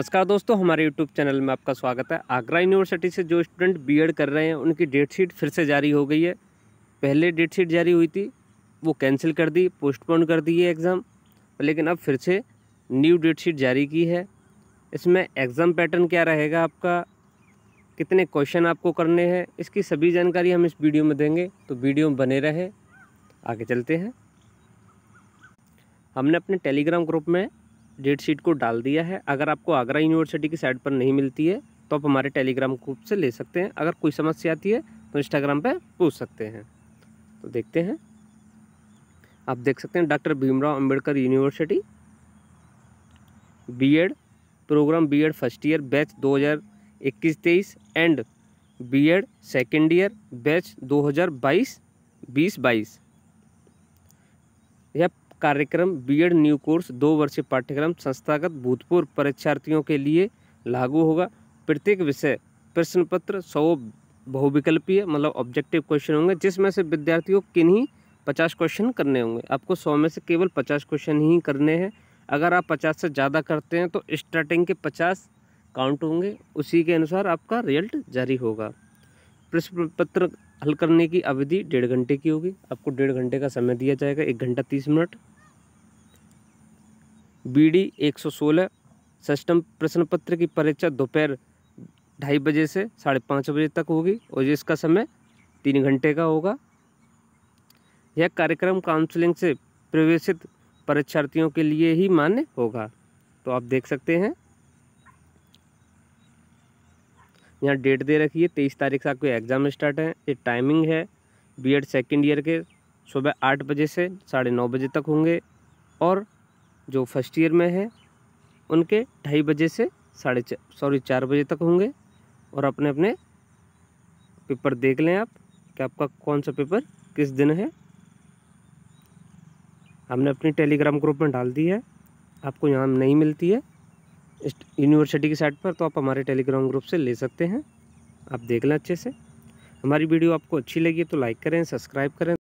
नमस्कार दोस्तों हमारे यूट्यूब चैनल में आपका स्वागत है आगरा यूनिवर्सिटी से जो स्टूडेंट बीएड कर रहे हैं उनकी डेट शीट फिर से जारी हो गई है पहले डेट शीट जारी हुई थी वो कैंसिल कर दी पोस्टपोन कर दी है एग्ज़ाम लेकिन अब फिर से न्यू डेट शीट जारी की है इसमें एग्ज़ाम पैटर्न क्या रहेगा आपका कितने क्वेश्चन आपको करने हैं इसकी सभी जानकारी हम इस वीडियो में देंगे तो वीडियो में बने रहें आगे चलते हैं हमने अपने टेलीग्राम ग्रुप में डेट शीट को डाल दिया है अगर आपको आगरा यूनिवर्सिटी की साइट पर नहीं मिलती है तो आप हमारे टेलीग्राम ग्रुप से ले सकते हैं अगर कोई समस्या आती है तो इंस्टाग्राम पर पूछ सकते हैं तो देखते हैं आप देख सकते हैं doctor Bhimrao Ambedkar university B program B first year batch दो हज़ार and B Ed second year batch 2022-2022 यह कार्यक्रम बीएड न्यू कोर्स दो वर्षीय पाठ्यक्रम संस्थागत भूतपूर्व परीक्षार्थियों के लिए लागू होगा प्रत्येक विषय प्रश्न पत्र सौ बहुविकल्पीय मतलब ऑब्जेक्टिव क्वेश्चन होंगे जिसमें से विद्यार्थियों किन्हीं पचास क्वेश्चन करने होंगे आपको सौ में से केवल पचास क्वेश्चन ही करने हैं अगर आप पचास से ज़्यादा करते हैं तो स्टार्टिंग के पचास काउंट होंगे उसी के अनुसार आपका रिजल्ट जारी होगा प्रश्न पत्र हल करने की अवधि डेढ़ घंटे की होगी आपको डेढ़ घंटे का समय दिया जाएगा एक घंटा तीस मिनट बीडी 116 सिस्टम प्रश्न पत्र की परीक्षा दोपहर ढाई बजे से साढ़े पाँच बजे तक होगी और इसका समय तीन घंटे का होगा यह कार्यक्रम काउंसलिंग से प्रवेशित परीक्षार्थियों के लिए ही मान्य होगा तो आप देख सकते हैं यहाँ डेट दे रखी है तेईस तारीख से आपके एग्ज़ाम स्टार्ट है ये टाइमिंग है बीएड सेकंड ईयर के सुबह आठ बजे से साढ़े नौ बजे तक होंगे और जो फर्स्ट ईयर में है उनके ढाई बजे से साढ़े चार सॉरी चार बजे तक होंगे और अपने अपने पेपर देख लें आप कि आपका कौन सा पेपर किस दिन है हमने अपनी टेलीग्राम ग्रुप में डाल दी है आपको यहाँ नहीं मिलती है यूनिवर्सिटी की साइट पर तो आप हमारे टेलीग्राम ग्रुप से ले सकते हैं आप देख लें अच्छे से हमारी वीडियो आपको अच्छी लगी तो लाइक करें सब्सक्राइब करें